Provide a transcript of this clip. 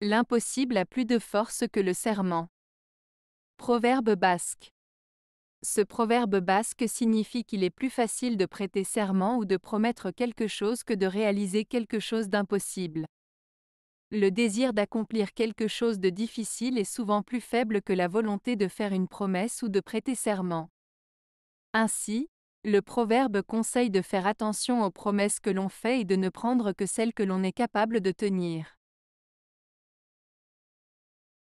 L'impossible a plus de force que le serment. Proverbe basque. Ce proverbe basque signifie qu'il est plus facile de prêter serment ou de promettre quelque chose que de réaliser quelque chose d'impossible. Le désir d'accomplir quelque chose de difficile est souvent plus faible que la volonté de faire une promesse ou de prêter serment. Ainsi, le proverbe conseille de faire attention aux promesses que l'on fait et de ne prendre que celles que l'on est capable de tenir.